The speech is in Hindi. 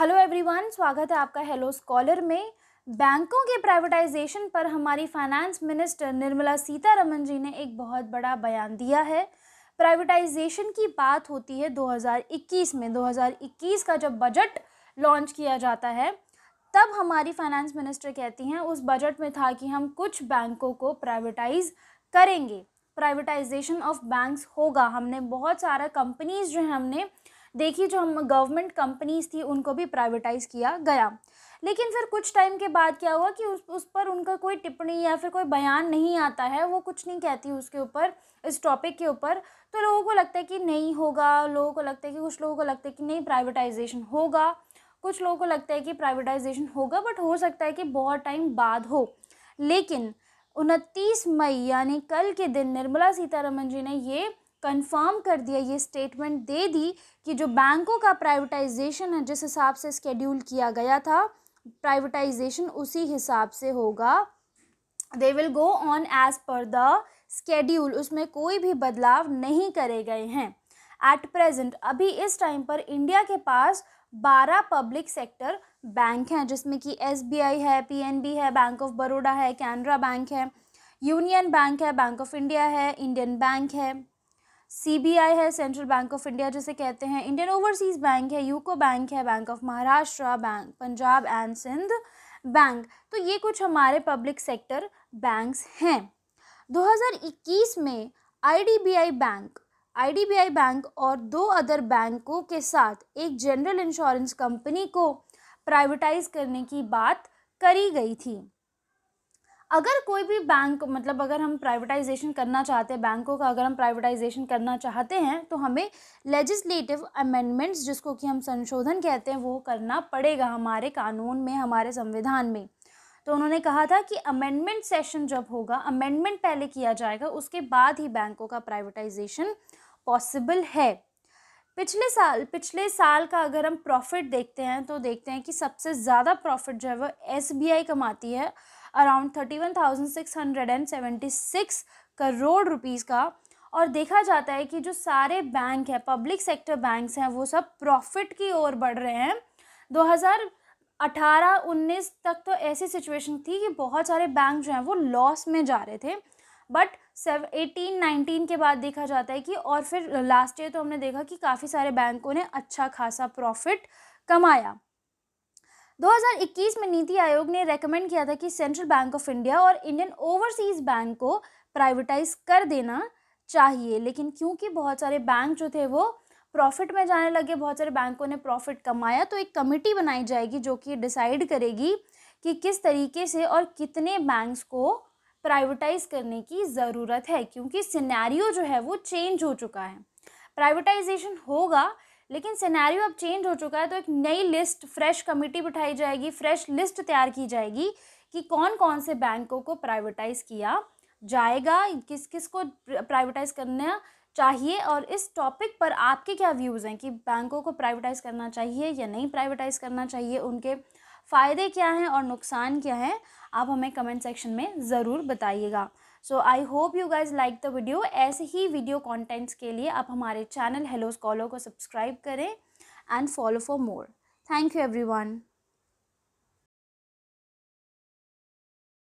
हेलो एवरीवन स्वागत है आपका हेलो स्कॉलर में बैंकों के प्राइवेटाइजेशन पर हमारी फाइनेंस मिनिस्टर निर्मला सीतारमन जी ने एक बहुत बड़ा बयान दिया है प्राइवेटाइजेशन की बात होती है 2021 में 2021 का जब बजट लॉन्च किया जाता है तब हमारी फाइनेंस मिनिस्टर कहती हैं उस बजट में था कि हम कुछ बैंकों को प्राइवेटाइज करेंगे प्राइवेटाइजेशन ऑफ बैंक्स होगा हमने बहुत सारा कंपनीज जो है हमने देखिए जो हम गवर्नमेंट कंपनीज थी उनको भी प्राइवेटाइज किया गया लेकिन फिर कुछ टाइम के बाद क्या हुआ कि उस उस पर उनका कोई टिप्पणी या फिर कोई बयान नहीं आता है वो कुछ नहीं कहती उसके ऊपर इस टॉपिक के ऊपर तो लोगों को लगता है कि नहीं होगा लोगों को लगता है कि कुछ लोगों को लगता है कि नहीं प्राइवेटाइजेशन होगा कुछ लोगों को लगता है कि प्राइवेटाइजेशन होगा बट हो सकता है कि बहुत टाइम बाद हो लेकिन उनतीस मई यानी कल के दिन निर्मला सीतारमन जी ने ये कंफर्म कर दिया ये स्टेटमेंट दे दी कि जो बैंकों का प्राइवेटाइजेशन है जिस हिसाब से स्केड्यूल किया गया था प्राइवेटाइजेशन उसी हिसाब से होगा they will go on as per the schedule उसमें कोई भी बदलाव नहीं करे गए हैं एट प्रेजेंट अभी इस टाइम पर इंडिया के पास बारह पब्लिक सेक्टर बैंक हैं जिसमें कि एस है पी है बैंक ऑफ बड़ोडा है कैनरा बैंक है यूनियन बैंक है बैंक ऑफ इंडिया है इंडियन बैंक है सीबीआई है सेंट्रल बैंक ऑफ इंडिया जिसे कहते हैं इंडियन ओवरसीज बैंक है यूको बैंक है bank of Maharashtra bank Punjab and Sindh bank तो ये कुछ हमारे पब्लिक सेक्टर बैंक्स हैं 2021 में आईडीबीआई बैंक आईडीबीआई बैंक और दो अदर बैंकों के साथ एक जनरल इंश्योरेंस कंपनी को प्राइवेटाइज करने की बात करी गई थी अगर कोई भी बैंक मतलब अगर हम प्राइवेटाइजेशन करना चाहते हैं बैंकों का अगर हम प्राइवेटाइजेशन करना चाहते हैं तो हमें लेजिस्लेटिव अमेंडमेंट्स जिसको कि हम संशोधन कहते हैं वो करना पड़ेगा हमारे कानून में हमारे संविधान में तो उन्होंने कहा था कि अमेंडमेंट सेशन जब होगा अमेंडमेंट पहले किया जाएगा उसके बाद ही बैंकों का प्राइवेटाइजेशन पॉसिबल है पिछले साल पिछले साल का अगर हम प्रॉफिट देखते हैं तो देखते हैं कि सबसे ज़्यादा प्रॉफिट जो है वह एस कमाती है around thirty one thousand six hundred and seventy six crore rupees का और देखा जाता है कि जो सारे बैंक हैं पब्लिक सेक्टर बैंक्स हैं वो सब प्रॉफिट की ओर बढ़ रहे हैं दो हज़ार अठारह उन्नीस तक तो ऐसी सिचुएशन थी कि बहुत सारे बैंक जो हैं वो लॉस में जा रहे थे बट सेव एटीन नाइनटीन के बाद देखा जाता है कि और फिर लास्ट ईयर तो हमने देखा कि काफ़ी सारे बैंकों ने अच्छा खासा प्रॉफिट कमाया 2021 में नीति आयोग ने रेकमेंड किया था कि सेंट्रल बैंक ऑफ इंडिया और इंडियन ओवरसीज बैंक को प्राइवेटाइज कर देना चाहिए लेकिन क्योंकि बहुत सारे बैंक जो थे वो प्रॉफिट में जाने लगे बहुत सारे बैंकों ने प्रॉफिट कमाया तो एक कमेटी बनाई जाएगी जो कि डिसाइड करेगी कि किस तरीके से और कितने बैंक्स को प्राइवेटाइज करने की ज़रूरत है क्योंकि सिनेरियो जो है वो चेंज हो चुका है प्राइवेटाइजेशन होगा लेकिन सिनेरियो अब चेंज हो चुका है तो एक नई लिस्ट फ्रेश कमेटी बिठाई जाएगी फ्रेश लिस्ट तैयार की जाएगी कि कौन कौन से बैंकों को प्राइवेटाइज किया जाएगा किस किस को प्राइवेटाइज करना चाहिए और इस टॉपिक पर आपके क्या व्यूज़ हैं कि बैंकों को प्राइवेटाइज करना चाहिए या नहीं प्राइवेटाइज करना चाहिए उनके फ़ायदे क्या हैं और नुकसान क्या है आप हमें कमेंट सेक्शन में ज़रूर बताइएगा so I hope you guys like the video ऐसे ही वीडियो कॉन्टेंट्स के लिए आप हमारे चैनल हेलो स्कॉलो को सब्सक्राइब करें and follow for more thank you every one